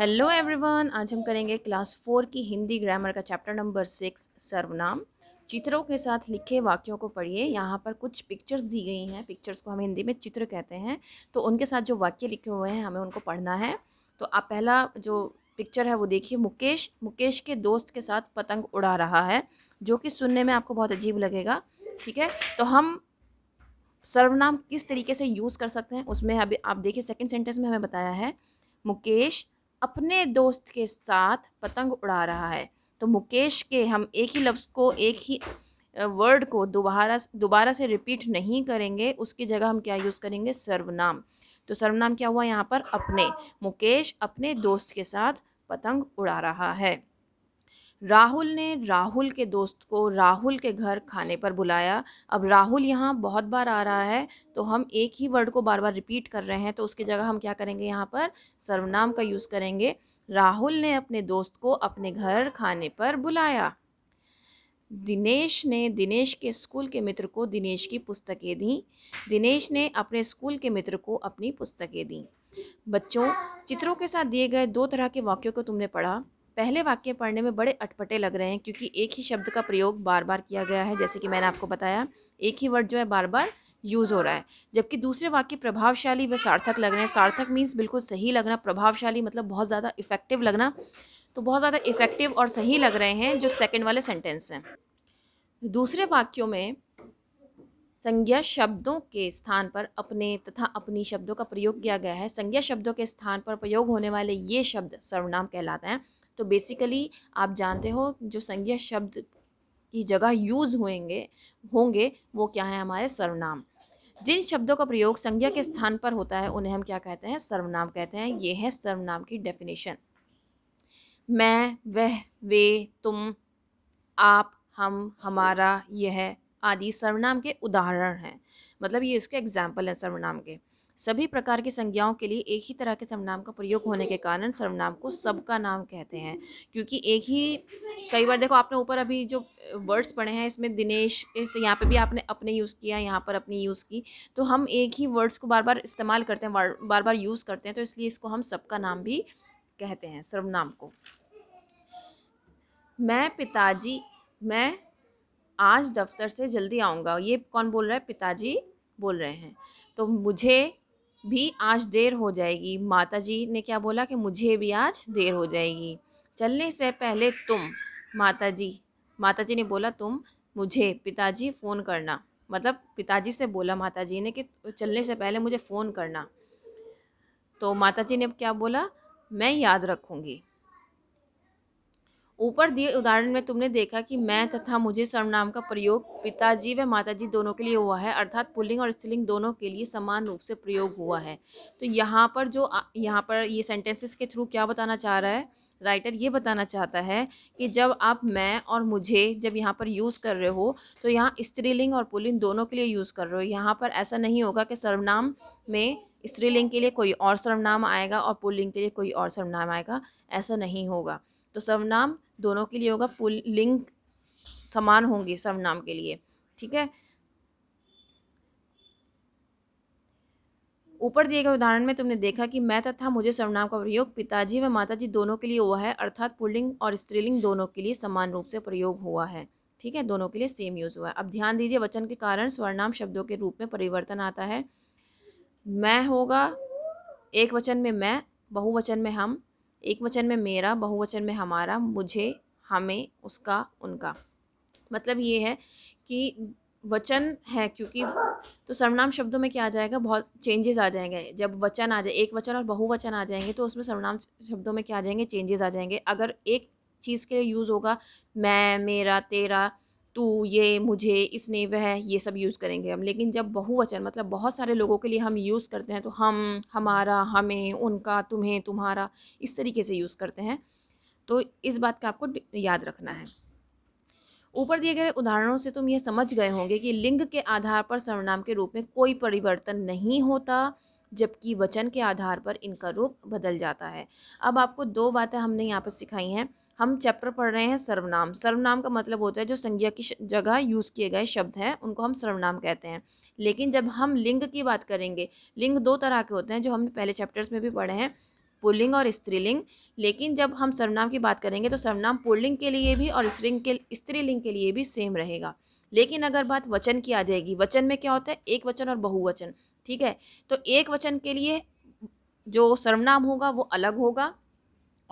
hello everyone आज हम करेंगे क्लास फोर की हिंदी ग्रामर का चैप्टर नंबर सिक्स सर्वनाम चित्रों के साथ लिखे वाक्यों को पढ़िए यहाँ पर कुछ पिक्चर्स दी गई हैं पिक्चर्स को हम हिंदी में चित्र कहते हैं तो उनके साथ जो वाक्य लिखे हुए हैं हमें उनको पढ़ना है तो आप पहला जो पिक्चर है वो देखिए मुकेश मुकेश के दोस्त के साथ पतंग उड़ा रहा है जो कि सुनने में आपको बहुत अजीब लगेगा ठीक है तो हम सर्वनाम किस तरीके से यूज़ कर सकते हैं उसमें अभी आप देखिए सेकंड सेंटेंस में हमें बताया है मुकेश अपने दोस्त के साथ पतंग उड़ा रहा है तो मुकेश के हम एक ही लफ्ज़ को एक ही वर्ड को दोबारा दोबारा से रिपीट नहीं करेंगे उसकी जगह हम क्या यूज़ करेंगे सर्वनाम तो सर्वनाम क्या हुआ यहाँ पर अपने मुकेश अपने दोस्त के साथ पतंग उड़ा रहा है राहुल ने राहुल के दोस्त को राहुल के घर खाने पर बुलाया अब राहुल यहाँ बहुत बार आ रहा है तो हम एक ही वर्ड को बार बार रिपीट कर रहे हैं तो उसकी जगह हम क्या करेंगे यहाँ पर सर्वनाम का यूज़ करेंगे राहुल ने अपने दोस्त को अपने घर खाने पर बुलाया दिनेश ने दिनेश के स्कूल के मित्र को दिनेश की पुस्तकें दी दिनेश ने अपने स्कूल के मित्र को अपनी पुस्तकें दी बच्चों चित्रों के साथ दिए गए दो तरह के वाक्यों को तुमने पढ़ा पहले वाक्य पढ़ने में बड़े अटपटे लग रहे हैं क्योंकि एक ही शब्द का प्रयोग बार बार किया गया है जैसे कि मैंने आपको बताया एक ही वर्ड जो है बार बार यूज़ हो रहा है जबकि दूसरे वाक्य प्रभावशाली व सार्थक लग रहे हैं सार्थक मीन्स बिल्कुल सही लगना प्रभावशाली मतलब बहुत ज़्यादा इफ़ेक्टिव लगना तो बहुत ज़्यादा इफ़ेक्टिव और सही लग रहे हैं जो सेकेंड वाले सेंटेंस हैं दूसरे वाक्यों में संज्ञा शब्दों के स्थान पर अपने तथा अपनी शब्दों का प्रयोग किया गया है संज्ञा शब्दों के स्थान पर प्रयोग होने वाले ये शब्द सर्वनाम कहलाते हैं तो बेसिकली आप जानते हो जो संज्ञा शब्द की जगह यूज़ होंगे होंगे वो क्या है हमारे सर्वनाम जिन शब्दों का प्रयोग संज्ञा के स्थान पर होता है उन्हें हम क्या कहते हैं सर्वनाम कहते हैं ये है सर्वनाम की डेफिनेशन मैं वह वे तुम आप हम हमारा यह आदि सर्वनाम के उदाहरण हैं मतलब ये इसके एग्जाम्पल हैं सर्वनाम के सभी प्रकार की संज्ञाओं के लिए एक ही तरह के सर्वनाम का प्रयोग होने के कारण सर्वनाम को सबका नाम कहते हैं क्योंकि एक ही कई बार देखो आपने ऊपर अभी जो वर्ड्स पढ़े हैं इसमें दिनेश इस यहाँ पे भी आपने अपने यूज़ किया यहाँ पर अपनी यूज़ की तो हम एक ही वर्ड्स को बार बार इस्तेमाल करते हैं बार बार, यूज़ करते हैं तो इसलिए इसको हम सबका नाम भी कहते हैं सर्वनाम को मैं पिताजी मैं आज दफ्तर से जल्दी आऊँगा ये कौन बोल रहा है पिताजी बोल रहे हैं तो मुझे भी आज देर हो जाएगी माता जी ने क्या बोला कि मुझे भी आज देर हो जाएगी चलने से पहले तुम माता जी माता जी ने बोला तुम मुझे पिताजी फ़ोन करना मतलब पिताजी से बोला माता जी ने कि चलने से पहले मुझे फ़ोन करना तो माता जी ने क्या बोला मैं याद रखूँगी ऊपर दिए उदाहरण में तुमने देखा कि मैं तथा मुझे सर्वनाम का प्रयोग पिताजी व माताजी दोनों के लिए हुआ है अर्थात पुल्लिंग और स्त्रीलिंग दोनों के लिए समान रूप से प्रयोग हुआ है तो यहाँ पर जो यहाँ पर ये सेंटेंसेस के थ्रू क्या बताना चाह रहा है राइटर ये बताना चाहता है कि जब आप मैं और मुझे जब यहाँ पर यूज़ कर रहे हो तो यहाँ स्त्रीलिंग और पुल्लिंग दोनों के लिए यूज़ कर रहे हो यहाँ पर ऐसा नहीं होगा कि सर्वनाम में स्त्रीलिंग के लिए कोई और सर्वनाम आएगा और पुल्लिंग के लिए कोई और सर्वनाम आएगा ऐसा नहीं होगा तो सर्वनाम दोनों के लिए होगा लिंग समान होंगे नाम के लिए ठीक है ऊपर दिए गए उदाहरण में तुमने देखा कि मैं तथा मुझे सर्वनाम का प्रयोग पिताजी व माताजी दोनों के लिए हुआ है अर्थात पुल्लिंग और स्त्रीलिंग दोनों के लिए समान रूप से प्रयोग हुआ है ठीक है दोनों के लिए सेम यूज़ हुआ है अब ध्यान दीजिए वचन के कारण स्वर्णाम शब्दों के रूप में परिवर्तन आता है मैं होगा एक वचन में मैं बहुवचन में हम एक वचन में मेरा बहुवचन में हमारा मुझे हमें उसका उनका मतलब ये है कि वचन है क्योंकि तो सर्वनाम शब्दों में क्या आ जाएगा बहुत चेंजेस आ जाएंगे जब वचन आ जाए एक वचन और बहुवचन आ जाएंगे तो उसमें सर्वनाम शब्दों में क्या आ जाएंगे चेंजेस आ जाएंगे अगर एक चीज़ के लिए यूज़ होगा मैं मेरा तेरा तू ये मुझे इसने वह ये सब यूज़ करेंगे हम लेकिन जब बहुवचन मतलब बहुत सारे लोगों के लिए हम यूज़ करते हैं तो हम हमारा हमें उनका तुम्हें तुम्हारा इस तरीके से यूज़ करते हैं तो इस बात का आपको याद रखना है ऊपर दिए गए उदाहरणों से तुम ये समझ गए होंगे कि लिंग के आधार पर सर्वनाम के रूप में कोई परिवर्तन नहीं होता जबकि वचन के आधार पर इनका रूप बदल जाता है अब आपको दो बातें हमने यहाँ पर सिखाई हैं हम चैप्टर पढ़ रहे हैं सर्वनाम सर्वनाम का मतलब होता है जो संज्ञा की जगह यूज़ किए गए शब्द हैं उनको हम सर्वनाम कहते हैं लेकिन जब हम लिंग की बात करेंगे लिंग दो तरह के होते हैं जो हमने पहले चैप्टर्स में भी पढ़े हैं पुल्लिंग और स्त्रीलिंग लेकिन जब हम सर्वनाम की बात करेंगे तो सर्वनाम पुल्लिंग के लिए भी और स्त्रीलिंग के स्त्रीलिंग के लिए भी सेम रहेगा लेकिन अगर बात वचन की आ जाएगी वचन में क्या होता है एक वचन और बहुवचन ठीक है तो एक वचन के लिए जो सर्वनाम होगा वो अलग होगा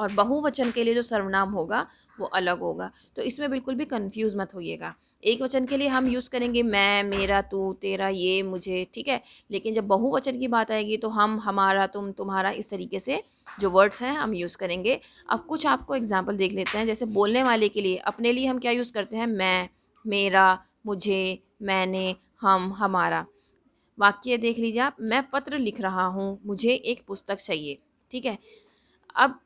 और बहुवचन के लिए जो सर्वनाम होगा वो अलग होगा तो इसमें बिल्कुल भी कंफ्यूज मत होइएगा एक वचन के लिए हम यूज़ करेंगे मैं मेरा तू तेरा ये मुझे ठीक है लेकिन जब बहुवचन की बात आएगी तो हम हमारा तुम तुम्हारा इस तरीके से जो वर्ड्स हैं हम यूज़ करेंगे अब कुछ आपको एग्जाम्पल देख लेते हैं जैसे बोलने वाले के लिए अपने लिए हम क्या यूज़ करते हैं मैं मेरा मुझे मैंने हम हमारा वाक्य देख लीजिए आप मैं पत्र लिख रहा हूँ मुझे एक पुस्तक चाहिए ठीक है अब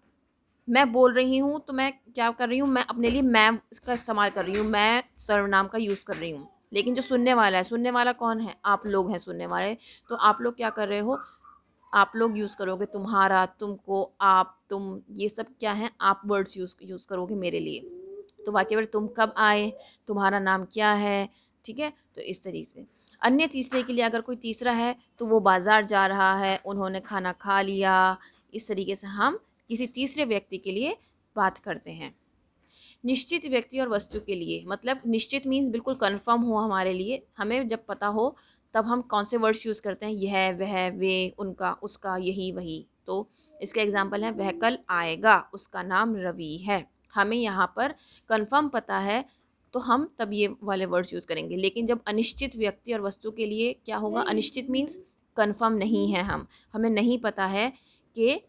मैं बोल रही हूँ तो मैं क्या कर रही हूँ मैं अपने लिए मैं इसका इस्तेमाल कर रही हूँ मैं सर्वनाम का यूज़ कर रही हूँ लेकिन जो सुनने वाला है सुनने वाला कौन है आप लोग हैं सुनने वाले तो आप लोग क्या कर रहे हो आप लोग यूज़ करोगे तुम्हारा तुमको आप तुम ये सब क्या है आप वर्ड्स यूज़ यूज़ करोगे मेरे लिए तो वाक्य तुम कब आए तुम्हारा नाम क्या है ठीक है तो इस तरीके से अन्य तीसरे के लिए अगर कोई तीसरा है तो वो बाज़ार जा रहा है उन्होंने खाना खा लिया इस तरीके से हम किसी तीसरे व्यक्ति के लिए बात करते हैं निश्चित व्यक्ति और वस्तु के लिए मतलब निश्चित मीन्स बिल्कुल कन्फर्म हो हमारे लिए हमें जब पता हो तब हम कौन से वर्ड्स यूज़ करते हैं यह वह वे उनका उसका यही वही तो इसका एग्जाम्पल है वह कल आएगा उसका नाम रवि है हमें यहाँ पर कन्फर्म पता है तो हम तब ये वाले वर्ड्स यूज़ करेंगे लेकिन जब अनिश्चित व्यक्ति और वस्तु के लिए क्या होगा अनिश्चित मीन्स कन्फर्म नहीं है हम हमें नहीं पता है कि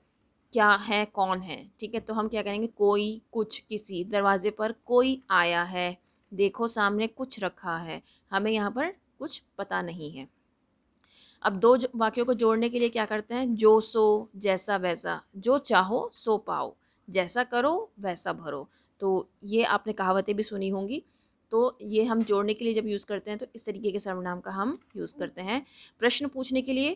क्या है कौन है ठीक है तो हम क्या करेंगे कोई कुछ किसी दरवाजे पर कोई आया है देखो सामने कुछ रखा है हमें यहाँ पर कुछ पता नहीं है अब दो वाक्यों को जोड़ने के लिए क्या करते हैं जो सो जैसा वैसा जो चाहो सो पाओ जैसा करो वैसा भरो तो ये आपने कहावतें भी सुनी होंगी तो ये हम जोड़ने के लिए जब यूज़ करते हैं तो इस तरीके के सर्वनाम का हम यूज़ करते हैं प्रश्न पूछने के लिए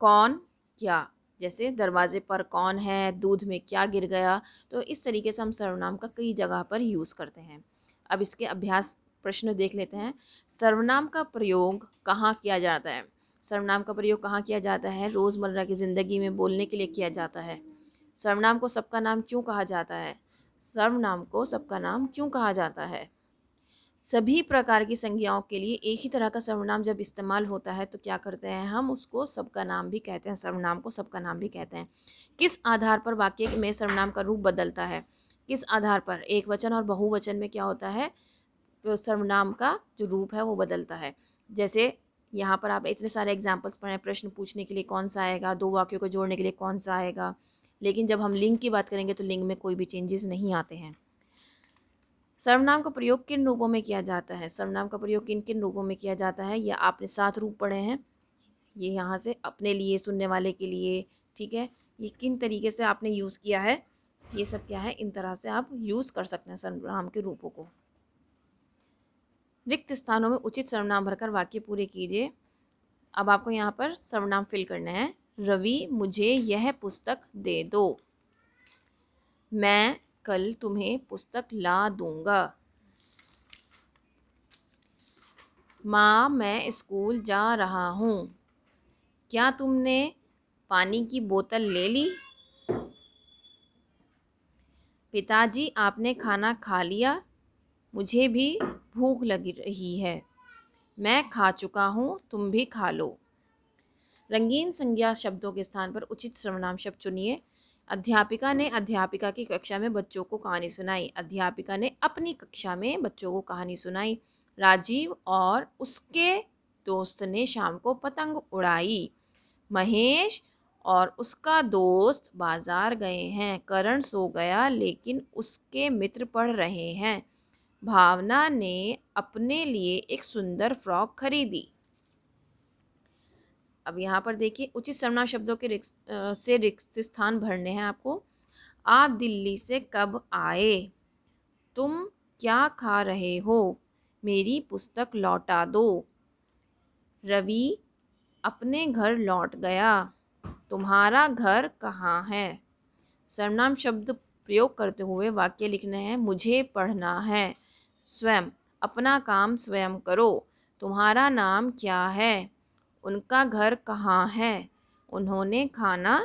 कौन क्या जैसे दरवाजे पर कौन है दूध में क्या गिर गया तो इस तरीके से हम सर्वनाम का कई जगह पर यूज़ करते हैं अब इसके अभ्यास प्रश्न देख लेते हैं सर्वनाम का प्रयोग कहाँ किया जाता है सर्वनाम का प्रयोग कहाँ किया जाता है रोज़मर्रा की ज़िंदगी में बोलने के लिए किया जाता है सर्वनाम को सबका नाम क्यों कहा जाता है सर्वनाम को सबका नाम क्यों कहा जाता है सभी प्रकार की संज्ञाओं के लिए एक ही तरह का सर्वनाम जब इस्तेमाल होता है तो क्या करते हैं हम उसको सबका नाम भी कहते हैं सर्वनाम को सबका नाम भी कहते हैं किस आधार पर वाक्य में सर्वनाम का रूप बदलता है किस आधार पर एक वचन और बहुवचन में क्या होता है तो सर्वनाम का जो रूप है वो बदलता है जैसे यहाँ पर आप इतने सारे एग्जाम्पल्स पढ़ें प्रश्न पूछने के लिए कौन सा आएगा दो वाक्यों को जोड़ने के लिए कौन सा आएगा लेकिन जब हम लिंग की बात करेंगे तो लिंग में कोई भी चेंजेस नहीं आते हैं सर्वनाम का प्रयोग किन रूपों में किया जाता है सर्वनाम का प्रयोग किन किन रूपों में किया जाता है यह आपने सात रूप पढ़े हैं ये यहाँ से अपने लिए सुनने वाले के लिए ठीक है ये किन तरीके से आपने यूज़ किया है ये सब क्या है इन तरह से आप यूज़ कर सकते हैं सर्वनाम के रूपों को रिक्त स्थानों में उचित सर्वनाम भरकर वाक्य पूरे कीजिए अब आपको यहाँ पर सर्वनाम फिल करना है रवि मुझे यह पुस्तक दे दो मैं कल तुम्हें पुस्तक ला दूंगा माँ मैं स्कूल जा रहा हूँ क्या तुमने पानी की बोतल ले ली पिताजी आपने खाना खा लिया मुझे भी भूख लग रही है मैं खा चुका हूँ तुम भी खा लो रंगीन संज्ञा शब्दों के स्थान पर उचित सर्वनाम शब्द चुनिए अध्यापिका ने अध्यापिका की कक्षा में बच्चों को कहानी सुनाई अध्यापिका ने अपनी कक्षा में बच्चों को कहानी सुनाई राजीव और उसके दोस्त ने शाम को पतंग उड़ाई महेश और उसका दोस्त बाजार गए हैं करण सो गया लेकिन उसके मित्र पढ़ रहे हैं भावना ने अपने लिए एक सुंदर फ्रॉक खरीदी अब यहाँ पर देखिए उचित सर्वनाम शब्दों के रिक्स से रिक्त स्थान भरने हैं आपको आप दिल्ली से कब आए तुम क्या खा रहे हो मेरी पुस्तक लौटा दो रवि अपने घर लौट गया तुम्हारा घर कहाँ है सर्वनाम शब्द प्रयोग करते हुए वाक्य लिखने हैं मुझे पढ़ना है स्वयं अपना काम स्वयं करो तुम्हारा नाम क्या है उनका घर कहाँ है उन्होंने खाना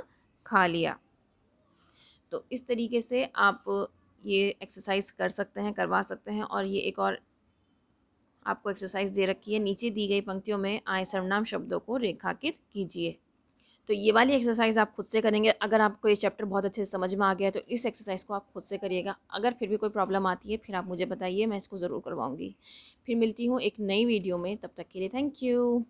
खा लिया तो इस तरीके से आप ये एक्सरसाइज कर सकते हैं करवा सकते हैं और ये एक और आपको एक्सरसाइज दे रखी है नीचे दी गई पंक्तियों में आए सर्वनाम शब्दों को रेखांकित कीजिए तो ये वाली एक्सरसाइज आप खुद से करेंगे अगर आपको ये चैप्टर बहुत अच्छे से समझ में आ गया है तो इस एक्सरसाइज को आप खुद से करिएगा अगर फिर भी कोई प्रॉब्लम आती है फिर आप मुझे बताइए मैं इसको ज़रूर करवाऊँगी फिर मिलती हूँ एक नई वीडियो में तब तक के लिए थैंक यू